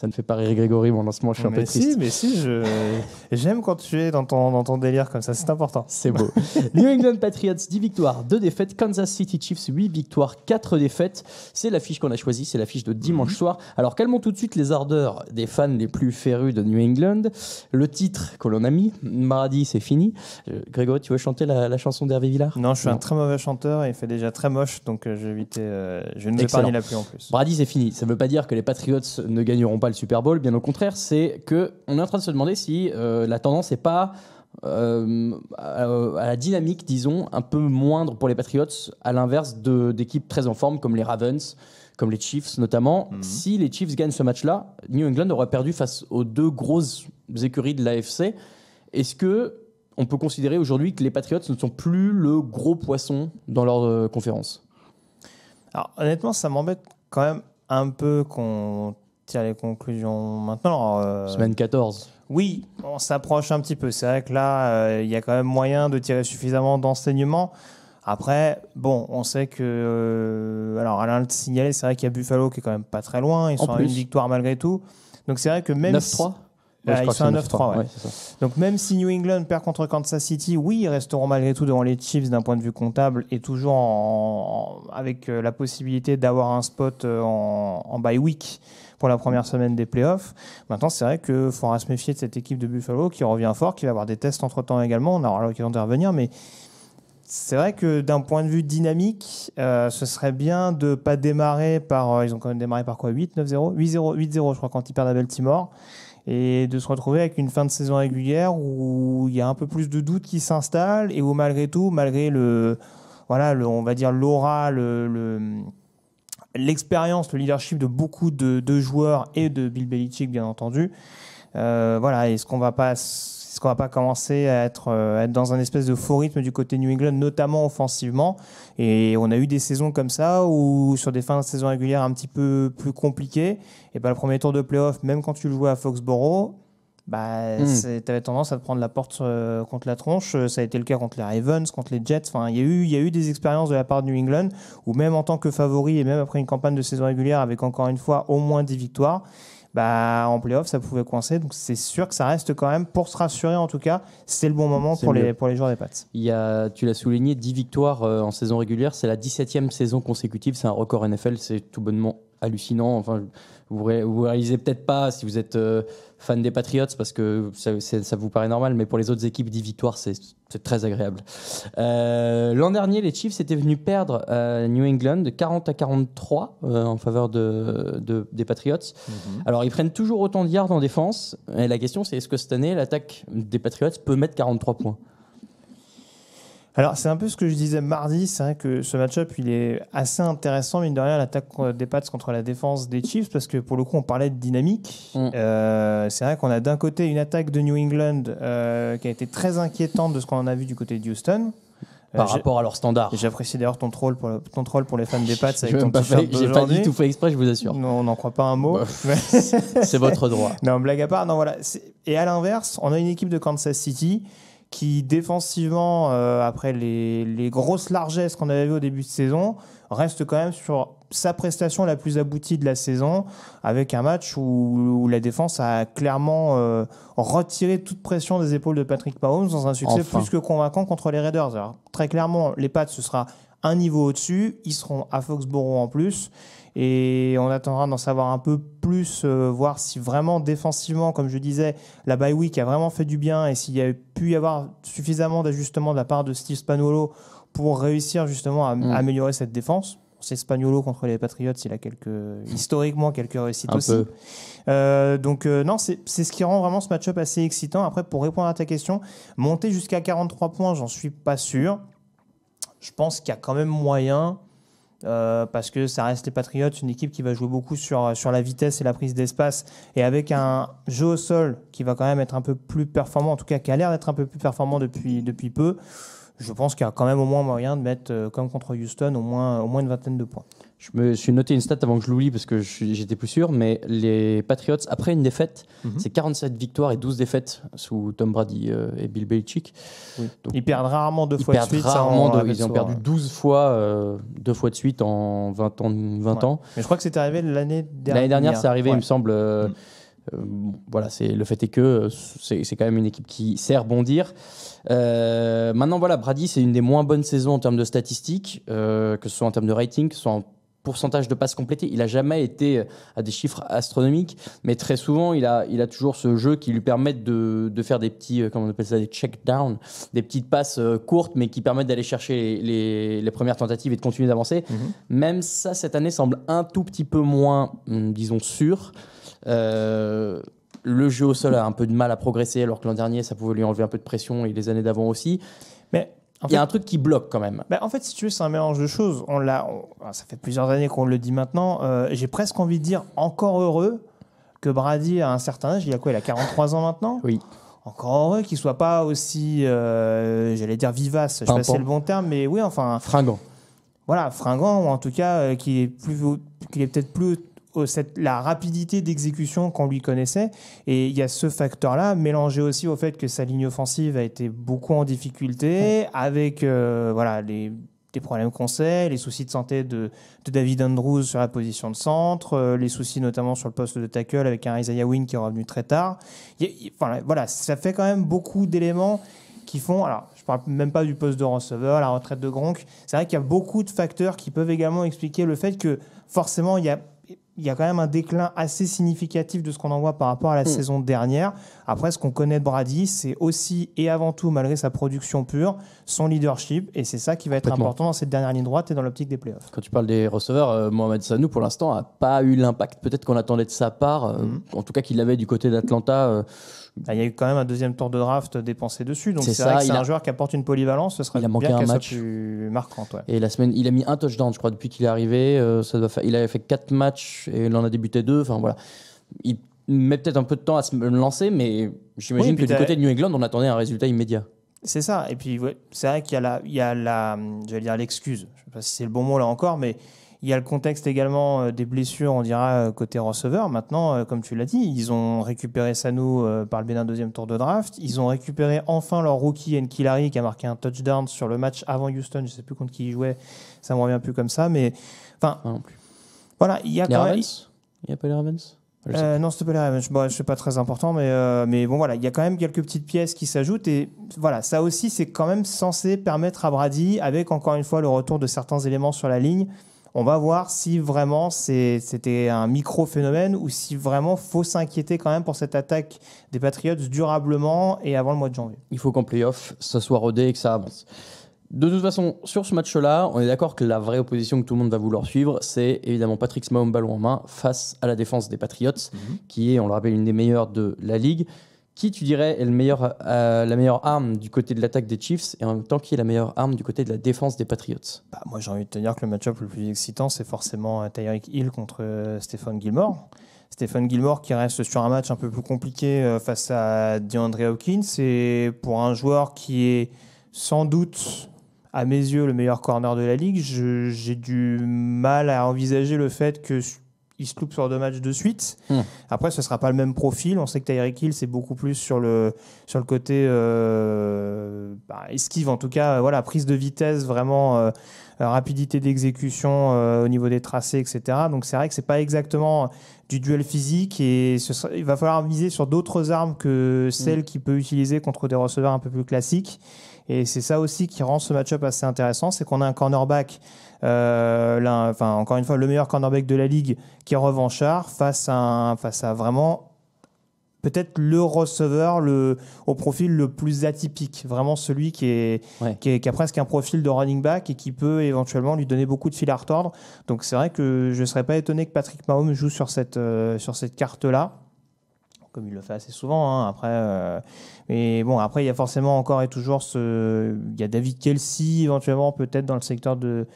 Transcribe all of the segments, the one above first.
Ça ne fait pas rire Grégory, mon lancement, je suis un peu triste. Si, mais si, je... j'aime quand tu es dans ton, dans ton délire comme ça, c'est important. C'est beau. New England Patriots, 10 victoires, 2 défaites. Kansas City Chiefs, 8 victoires, 4 défaites. C'est l'affiche qu'on a choisie, c'est l'affiche de dimanche mhm. soir. Alors calmons tout de suite les ardeurs des fans les plus férus de New England. Le titre que l'on a mis, mardi, c'est fini. Euh, Grégory, tu veux chanter la, chanson d'Hervé Villard Non, je suis un très mauvais chanteur et il fait déjà très moche, donc euh, je vais euh, je ne la plus en plus. Brady, c'est fini. Ça ne veut pas dire que les Patriots ne gagneront pas le Super Bowl, bien au contraire, c'est que on est en train de se demander si euh, la tendance n'est pas euh, à, la dynamique, disons, un peu moindre pour les Patriots, à l'inverse d'équipes très en forme comme les Ravens, comme les Chiefs notamment. Mm-hmm. Si les Chiefs gagnent ce match-là, New England aura perdu face aux deux grosses écuries de l'AFC. Est-ce que on peut considérer aujourd'hui que les Patriots ne sont plus le gros poisson dans leur euh, conférence Alors honnêtement, ça m'embête quand même un peu qu'on tire les conclusions maintenant. Euh, Semaine 14. Oui, on s'approche un petit peu. C'est vrai que là, euh, il y a quand même moyen de tirer suffisamment d'enseignements. Après, bon, on sait que. Euh, alors, Alain le signalait, c'est vrai qu'il y a Buffalo qui est quand même pas très loin. Ils sont à une victoire malgré tout. Donc, c'est vrai que même. 9-3 bah, Ils sont à 9-3, Donc, même si New England perd contre Kansas City, oui, ils resteront malgré tout devant les Chiefs d'un point de vue comptable et toujours avec la possibilité d'avoir un spot en, en bye week pour la première semaine des playoffs. Maintenant, c'est vrai qu'il faudra se méfier de cette équipe de Buffalo qui revient fort, qui va avoir des tests entre-temps également. On aura l'occasion de revenir, mais c'est vrai que d'un point de vue dynamique, euh, ce serait bien de pas démarrer par. Euh, ils ont quand même démarré par quoi 8, 9-0 8-0, je crois, quand ils perdent à Baltimore. Et de se retrouver avec une fin de saison régulière où il y a un peu plus de doutes qui s'installent et où malgré tout, malgré le. Voilà, on va dire l'aura, le l'expérience, le leadership de beaucoup de, joueurs et de Bill Belichick, bien entendu. Euh, voilà, est-ce qu'on va pas, ce qu'on va pas commencer à être, euh, être, dans un espèce de faux rythme du côté New England, notamment offensivement Et on a eu des saisons comme ça où sur des fins de saison régulière un petit peu plus compliquées, et ben le premier tour de playoff, même quand tu le jouais à Foxborough, bah, hmm. tu avais tendance à te prendre la porte euh, contre la tronche. Euh, ça a été le cas contre les Ravens, contre les Jets. Enfin, il y, a eu, y a eu des expériences de la part de New England où même en tant que favori et même après une campagne de saison régulière avec encore une fois au moins 10 victoires, bah, en playoff, ça pouvait coincer. Donc, c'est sûr que ça reste quand même, pour se rassurer en tout cas, c'est le bon moment pour les, pour les joueurs des Pats. Il y tu l'as souligné, 10 victoires euh, en saison régulière. C'est la 17e saison consécutive. C'est un record NFL. C'est tout bonnement hallucinant. Enfin, vous, ne réalisez peut-être pas si vous êtes euh, fan des Patriots parce que ça, vous paraît normal, mais pour les autres équipes, 10 victoires, c'est très agréable. Euh, l'an dernier, les Chiefs étaient venus perdre à euh, New England de 40 à 43 en faveur des Patriots. Mm-hmm. Alors, ils prennent toujours autant de yards en défense. la question, c'est est-ce que cette année, l'attaque des Patriots peut mettre 43 points alors, c'est un peu ce que je disais mardi. C'est vrai que ce match-up, il est assez intéressant, mine de rien, l'attaque des Pats contre la défense des Chiefs, parce que pour le coup, on parlait de dynamique. Mm. Euh, c'est vrai qu'on a d'un côté une attaque de New England euh, qui a été très inquiétante de ce qu'on a vu du côté de Houston. Euh, Par rapport à leur standard. J'apprécie d'ailleurs ton troll, pour, le, les fans des Pats avec ton pas J'ai pas dit tout fait exprès, je vous assure. Non, on n'en croit pas un mot. c'est votre droit. Non, blague à part. Non, voilà. Et à l'inverse, on a une équipe de Kansas City qui défensivement, euh, après les, grosses largesses qu'on avait vues au début de saison, reste quand même sur sa prestation la plus aboutie de la saison, avec un match où, la défense a clairement euh, retiré toute pression des épaules de Patrick Mahomes dans un succès plus que convaincant contre les Raiders. très clairement, les Pats, ce sera un niveau au-dessus, ils seront à Foxborough en plus. Et on attendra d'en savoir un peu plus, euh, voir si vraiment défensivement, comme je disais, la bye week a vraiment fait du bien et s'il y a pu y avoir suffisamment d'ajustements de la part de Steve Spanuolo pour réussir justement à, mm. améliorer cette défense. C'est Spagnolo contre les Patriots, il a quelques, historiquement quelques réussites aussi. Euh, donc euh, non, c'est ce qui rend vraiment ce match-up assez excitant. Après, pour répondre à ta question, monter jusqu'à 43 points, j'en suis pas sûr. Je pense qu'il y a quand même moyen euh, parce que ça reste les Patriots, une équipe qui va jouer beaucoup sur, sur la vitesse et la prise d'espace, et avec un jeu au sol qui va quand même être un peu plus performant, en tout cas qui a l'air d'être un peu plus performant depuis, depuis peu, je pense qu'il y a quand même au moins moyen de mettre, euh, comme contre Houston, au moins, au moins une vingtaine de points je me suis noté une stat avant que je l'oublie parce que j'étais plus sûr, mais les Patriots, après une défaite, mhm. c'est 47 victoires et 12 défaites sous Tom Brady euh, et Bill Belichick. ils perdent rarement deux fois de suite. ils ont perdu 12 euh, fois, euh, deux fois de suite en 20 ans. 20 ans. Mais je crois que c'est arrivé l'année dernière. L'année dernière, c'est arrivé, il me semble. Mm. voilà, c'est le fait est que c'est quand même une équipe qui sait rebondir. maintenant, voilà, Brady, c'est une des moins bonnes saisons en termes de statistiques, que ce soit en termes de rating, que ce soit en pourcentage de passes complétées. Il a jamais été euh, à des chiffres astronomiques, mais très souvent, il a, il a toujours ce jeu qui lui permet de, faire des petits, euh, comment on appelle ça, des check down, des petites passes euh, courtes, mais qui permettent d'aller chercher les, premières tentatives et de continuer d'avancer. Mhm. Même ça, cette année, semble un tout petit peu moins, hum, disons, sûr. le jeu au sol a un peu de mal à progresser, alors que l'an dernier, ça pouvait lui enlever un peu de pression et les années d'avant aussi il y a un truc qui bloque quand même. Bah, en fait, si tu veux, c'est un mélange de choses. On l'a, ça fait plusieurs années qu'on le dit maintenant. Euh, j'ai presque envie de dire encore heureux que Brady à un certain âge. Il a quoi Il a 43 ans maintenant. Oui. Encore heureux qu'il ne soit pas aussi, euh, j'allais dire vivace. Je sais pas si c'est le bon terme, mais oui, enfin. Fringant. Voilà, fringant ou en tout cas euh, qui est plus, qu'il est peut-être plus la rapidité d'exécution qu'on lui connaissait. Et il y a ce facteur-là, mélangé aussi au fait que sa ligne offensive a été beaucoup en difficulté, avec euh, voilà, les, des problèmes qu'on sait, les soucis de santé de, de, David Andrews sur la position de centre, euh, les soucis notamment sur le poste de tackle avec un Isaiah Wynn qui est revenu très tard. voilà, ça fait quand même beaucoup d'éléments qui font. Alors, je parle même pas du poste de receveur, la retraite de Gronk. C'est vrai qu'il y a beaucoup de facteurs qui peuvent également expliquer le fait que forcément, il y a il y a quand même un déclin assez significatif de ce qu'on en voit par rapport à la mm. saison dernière. Après, ce qu'on connaît de Brady, c'est aussi et avant tout, malgré sa production pure, son leadership. Et c'est ça qui va être important dans cette dernière ligne droite et dans l'optique des playoffs. Quand tu parles des receveurs, euh, Mohamed Sanou, pour l'instant, n'a pas eu l'impact. Peut-être qu'on attendait de sa part, euh, mm. en tout cas qu'il l'avait du côté d'Atlanta. Euh, ah, il y a eu quand même un deuxième tour de draft dépensé dessus. Donc c'est ça, vrai que c'est un joueur qui apporte une polyvalence, ce serait a manqué bien un match. plus marquante. Et la semaine, il a mis un touchdown, je crois, depuis qu'il est arrivé. Euh, ça doit il a fait quatre matchs et il en a débuté deux. Enfin voilà, il met peut-être un peu de temps à se lancer, mais j'imagine que du côté de New England, on attendait un résultat immédiat. C'est ça. Et puis c'est vrai qu'il y a la, il y a dire l'excuse. Je sais pas si c'est le bon mot là encore, mais il y a le contexte également euh, des blessures, on dira, euh, côté receveur. Maintenant, euh, comme tu l'as dit, ils ont récupéré Sano par le biais d'un deuxième tour de draft. Ils ont récupéré enfin leur rookie Enkilari qui a marqué un touchdown sur le match avant Houston. Je ne sais plus contre qui il jouait, ça ne me revient plus comme ça. Mais enfin, non plus. voilà, il y a les quand Ravens même... Il n'y a pas les Ravens euh, non, n'est pas les Ravens. Bon, sais pas très important, mais, mais bon, voilà, il y a quand même quelques petites pièces qui s'ajoutent. Et voilà, ça aussi, c'est quand même censé permettre à Brady, avec encore une fois le retour de certains éléments sur la ligne, on va voir si vraiment c'était un micro-phénomène ou si vraiment faut s'inquiéter quand même pour cette attaque des Patriots durablement et avant le mois de janvier. Il faut qu'en playoff, ça soit rodé et que ça avance. De toute façon, sur ce match-là, on est d'accord que la vraie opposition que tout le monde va vouloir suivre, c'est évidemment Patrick Mahomes ballon en main face à la défense des Patriots, mhm. qui est, on le rappelle, une des meilleures de la ligue qui tu dirais est euh, la meilleure arme du côté de l'attaque des Chiefs et en même temps qui est la meilleure arme du côté de la défense des Patriots bah, Moi j'ai envie de te dire que le match-up le plus excitant c'est forcément euh, Tyreek Hill contre euh, Stéphane Gilmore. Stéphane Gilmore qui reste sur un match un peu plus compliqué face à DeAndre Hawkins et pour un joueur qui est sans doute à mes yeux le meilleur corner de la ligue, j'ai du mal à envisager le fait que il se loupe sur deux matchs de suite. Hmm. Après, ce sera pas le même profil. On sait que Tyreek Hill, c'est beaucoup plus sur le, sur le côté euh, bah, esquive, en tout cas, voilà, prise de vitesse, vraiment euh, rapidité d'exécution euh, au niveau des tracés, etc. Donc c'est vrai que c'est pas exactement du duel physique et il va falloir miser sur d'autres armes que celles hmm. qu'il peut utiliser contre des receveurs un peu plus classiques. Et c'est ça aussi qui rend ce match-up assez intéressant, c'est qu'on a un cornerback euh, encore une fois, le meilleur cornerback de la ligue qui est revanchard face à, face à vraiment peut-être le receveur le, au profil le plus atypique, vraiment celui qui, est, qui, a presque un profil de running back et qui peut éventuellement lui donner beaucoup de fil à retordre. Donc c'est vrai que je ne serais pas étonné que Patrick Mahomes joue sur cette, euh, sur cette carte-là comme il le fait assez souvent. Hein. après, euh, mais bon, après il y a forcément encore et toujours ce, il y a David Kelsey éventuellement peut-être dans le secteur de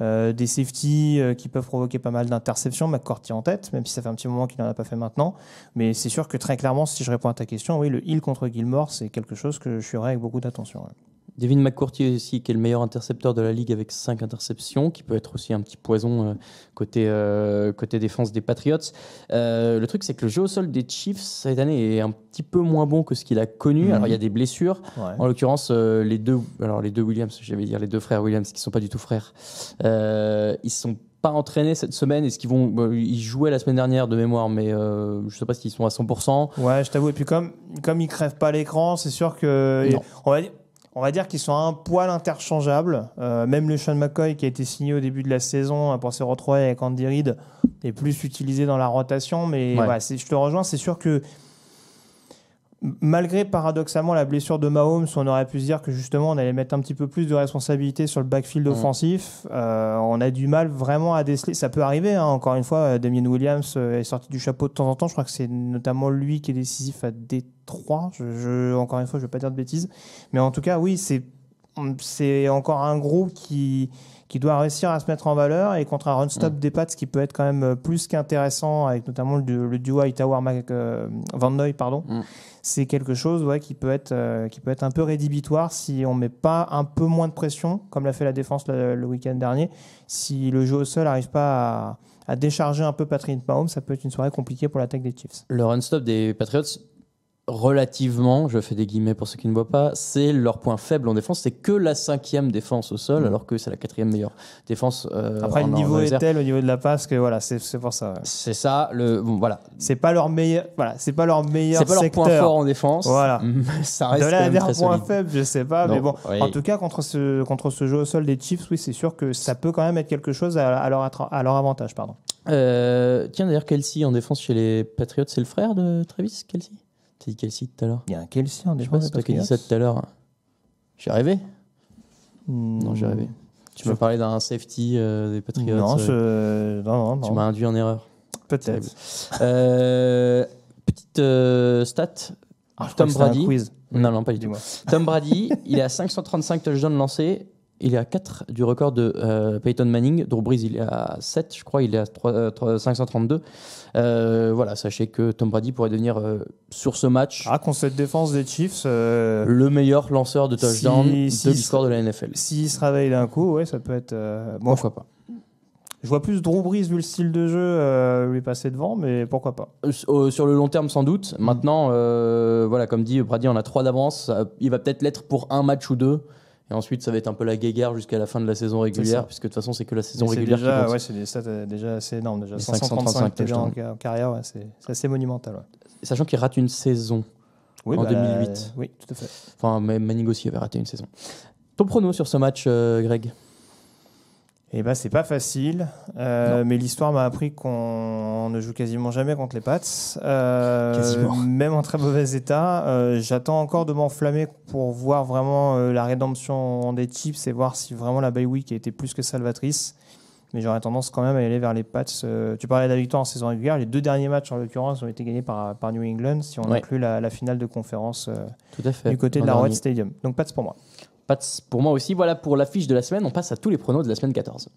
euh, des safeties euh, qui peuvent provoquer pas mal d'interceptions. McCourty en tête, même si ça fait un petit moment qu'il n'en a pas fait maintenant. Mais c'est sûr que très clairement, si je réponds à ta question, oui, le heal contre Gilmore, c'est quelque chose que je suivrai avec beaucoup d'attention. Devin McCourty aussi, qui est le meilleur intercepteur de la ligue avec 5 interceptions, qui peut être aussi un petit poison euh, côté, euh, côté défense des Patriots. Euh, le truc, c'est que le jeu au sol des Chiefs cette année est un petit peu moins bon que ce qu'il a connu. Mhm. Alors, il y a des blessures. En l'occurrence, les, deux, alors, les deux Williams, j'allais dire les deux frères Williams, qui ne sont pas du tout frères, ils ne sont pas entraînés cette semaine Est-ce qu'ils vont ils jouaient la semaine dernière de mémoire mais je je sais pas s'ils sont à 100 Ouais, je t'avoue et puis comme comme ils crèvent pas l'écran, c'est sûr que on va dire, on va dire qu'ils sont un poil interchangeables. Euh, même le Sean McCoy qui a été signé au début de la saison hein, pour se retrouver avec Andy Reid est plus utilisé dans la rotation. Mais je te rejoins, c'est sûr que Malgré paradoxalement la blessure de Mahomes, on aurait pu se dire que justement on allait mettre un petit peu plus de responsabilité sur le backfield mm. offensif. Euh, on a du mal vraiment à déceler. Ça peut arriver, hein, encore une fois. Euh, Damien Williams euh, est sorti du chapeau de temps en temps. Je crois que c'est notamment lui qui est décisif à D3. Je, encore une fois, je ne vais pas dire de bêtises. Mais en tout cas, oui, c'est encore un groupe qui, qui doit réussir à se mettre en valeur et contre un run stop mm. des Pats qui peut être quand même euh, plus qu'intéressant avec notamment le, duo Hightower euh, Van Noy, pardon. Mm. C'est quelque chose ouais, qui, peut être, euh, qui peut être un peu rédhibitoire si on ne met pas un peu moins de pression, comme l'a fait la défense le, week-end dernier. Si le jeu au sol n'arrive pas à, à, décharger un peu Patrick Mahomes, ça peut être une soirée compliquée pour l'attaque des Chiefs. Le run stop des Patriots relativement, je fais des guillemets pour ceux qui ne voient pas, c'est leur point faible en défense. C'est que la cinquième défense au sol, mm. alors que c'est la quatrième meilleure défense. Euh, Après, le niveau est tel au niveau de la passe que voilà, c'est pour ça. C'est ça. Le bon, voilà. C'est pas leur meilleur. Voilà, c'est pas leur meilleur. C'est pas leur point fort en défense. Voilà. ça reste. De là point faible, je sais pas, mais bon. En tout cas, contre ce contre ce jeu au sol des Chiefs, oui, c'est sûr que ça peut quand même être quelque chose à, à leur avantage, pardon. Euh, tiens, d'ailleurs, Kelsey en défense chez les Patriots, c'est le frère de Travis Kelsey. T'as dit Kelsey tout à l'heure Il y a un Kelsey en Je sais pas si t'as dit ça tout à l'heure. J'ai rêvé Non, j'ai rêvé. Tu m'as parler d'un safety euh, des Patriotes euh, Non, non, non, Tu m'as induit en erreur. Peut-être. Euh, petite euh, stat. Ah, Tom Brady. Non, non, pas du tout. Tom Brady, il est à 535 touchdowns lancés il est à 4 du record de euh, Peyton Manning. Drew Brees, il est à 7, je crois, il est à 3, 532. voilà, sachez que Tom Brady pourrait devenir, euh, sur ce match, ah, contre cette défense des Chiefs, euh, le meilleur lanceur de touchdown de l'histoire de la NFL. S'il se réveille d'un coup, ouais, ça peut être. bon, pourquoi pas je vois plus Drew Brees, vu le style de jeu, lui passer devant, mais pourquoi pas Sur le long terme, sans doute. Mm. Maintenant, voilà, comme dit Brady, on a trois d'avance. Il va peut-être l'être pour un match ou deux. Et ensuite, ça va être un peu la guéguerre jusqu'à la fin de la saison régulière, puisque de toute façon, c'est que la saison régulière qui compte. Ouais, c'est euh, déjà assez énorme. Déjà. 535 en carrière, c'est assez monumental. Sachant qu'il rate une saison en 2008. Bah, oui, tout à fait. Enfin, Manning aussi avait raté une saison. Ton prono sur ce match, euh, Greg eh ben, c'est pas facile, euh, mais l'histoire m'a appris qu'on ne joue quasiment jamais contre les Pats, euh, Même en très mauvais état. Euh, j'attends encore de m'enflammer pour voir vraiment la rédemption des chips et voir si vraiment la Bay week a été plus que salvatrice. Mais j'aurais tendance quand même à aller vers les Pats. tu parlais de la victoire en saison régulière. Les deux derniers matchs, en l'occurrence, ont été gagnés par, New England, si on inclut la, finale de conférence du côté de la Red Stadium. Donc, Pats pour moi pour moi aussi, voilà pour l'affiche de la semaine. On passe à tous les pronos de la semaine 14.